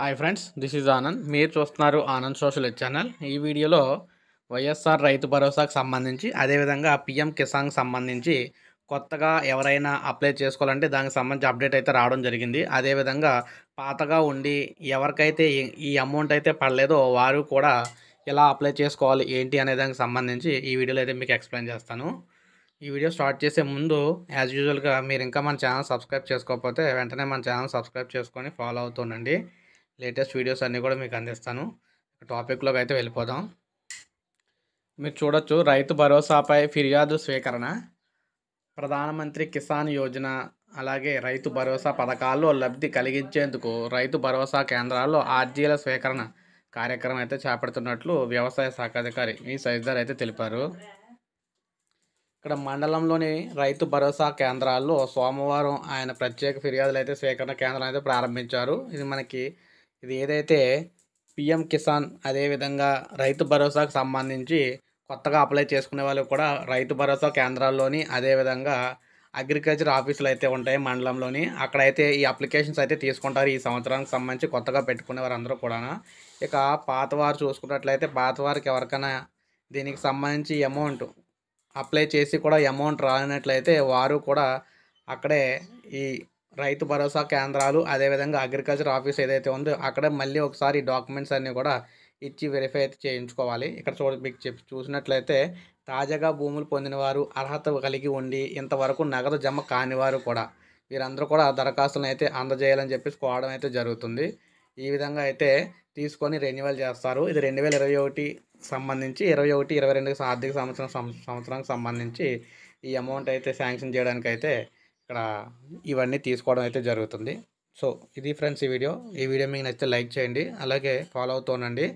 hi friends this is Anand మీరు చూస్తున్నారు Anand social channel ఈ వీడియోలో వైఎస్ఆర్ రైతు భరోసాకు సంబంధించి అదేవిధంగా పిఎం కిసాన్కి సంబంధించి కొత్తగా ఎవరైనా అప్లై చేసుకోవాలంటే దానికి సంబంధించి అప్డేట్ అయితే రావడం జరిగింది అదేవిధంగా పాతగా ఉండి ఎవరికైతే ఈ అమౌంట్ అయితే పడలేదో వారు కూడా ఎలా అప్లై చేసుకోవాలి ఏంటి అనే దానికి సంబంధించి ఈ వీడియోలో అయితే మీకు ఎక్స్ప్లెయిన్ చేస్తాను ఈ వీడియో స్టార్ట్ చేసే ముందు యాజ్ యూజువల్గా మీరు ఇంకా మన ఛానల్ సబ్స్క్రైబ్ చేసుకోకపోతే వెంటనే మన ఛానల్ సబ్స్క్రైబ్ చేసుకొని ఫాలో అవుతుండండి లేటెస్ట్ వీడియోస్ అన్నీ కూడా మీకు అందిస్తాను టాపిక్లోకి అయితే వెళ్ళిపోదాం మీరు చూడొచ్చు రైతు భరోసాపై ఫిర్యాదు స్వీకరణ ప్రధానమంత్రి కిసాన్ యోజన అలాగే రైతు భరోసా పథకాల్లో లబ్ధి కలిగించేందుకు రైతు భరోసా కేంద్రాల్లో ఆర్జీల స్వీకరణ కార్యక్రమం అయితే చేపడుతున్నట్లు వ్యవసాయ శాఖ అధికారి మీ సైజర్ అయితే తెలిపారు ఇక్కడ మండలంలోని రైతు భరోసా కేంద్రాల్లో సోమవారం ఆయన ప్రత్యేక ఫిర్యాదులు అయితే స్వీకరణ కేంద్రం అయితే ప్రారంభించారు ఇది మనకి ఇది ఏదైతే పిఎం కిసాన్ అదేవిధంగా రైతు భరోసాకు సంబంధించి కొత్తగా అప్లై చేసుకునే వాళ్ళు కూడా రైతు భరోసా కేంద్రాల్లోని అదేవిధంగా అగ్రికల్చర్ ఆఫీసులు అయితే ఉంటాయి మండలంలోని అక్కడైతే ఈ అప్లికేషన్స్ అయితే తీసుకుంటారు ఈ సంవత్సరానికి సంబంధించి కొత్తగా పెట్టుకునే వారందరూ కూడా ఇక పాతవారు చూసుకున్నట్లయితే పాతవారికి ఎవరికైనా దీనికి సంబంధించి అమౌంట్ అప్లై చేసి కూడా అమౌంట్ రానట్లయితే వారు కూడా అక్కడే ఈ రైతు భరోసా కేంద్రాలు అదేవిధంగా అగ్రికల్చర్ ఆఫీస్ ఏదైతే ఉందో అక్కడ మళ్ళీ ఒకసారి డాక్యుమెంట్స్ అన్నీ కూడా ఇచ్చి వెరిఫై అయితే చేయించుకోవాలి ఇక్కడ చూడ మీకు చెప్పి చూసినట్లయితే తాజాగా భూములు పొందినవారు అర్హత కలిగి ఉండి ఇంతవరకు నగదు జమ కానివారు కూడా వీరందరూ కూడా దరఖాస్తులను అయితే అందజేయాలని చెప్పేసి కోవడం అయితే జరుగుతుంది ఈ విధంగా అయితే తీసుకొని రెన్యువల్ చేస్తారు ఇది రెండు వేల ఇరవై ఒకటి సంబంధించి ఇరవై ఒకటి ఇరవై రెండు ఆర్థిక సంవత్సరం సంవత్సరానికి సంబంధించి ఈ అమౌంట్ అయితే శాంక్షన్ చేయడానికి అయితే ఇక్కడ ఇవన్నీ తీసుకోవడం అయితే జరుగుతుంది సో ఇది ఫ్రెండ్స్ ఈ వీడియో ఈ వీడియో మీకు నచ్చితే లైక్ చేయండి అలాగే ఫాలో అవుతూ ఉండండి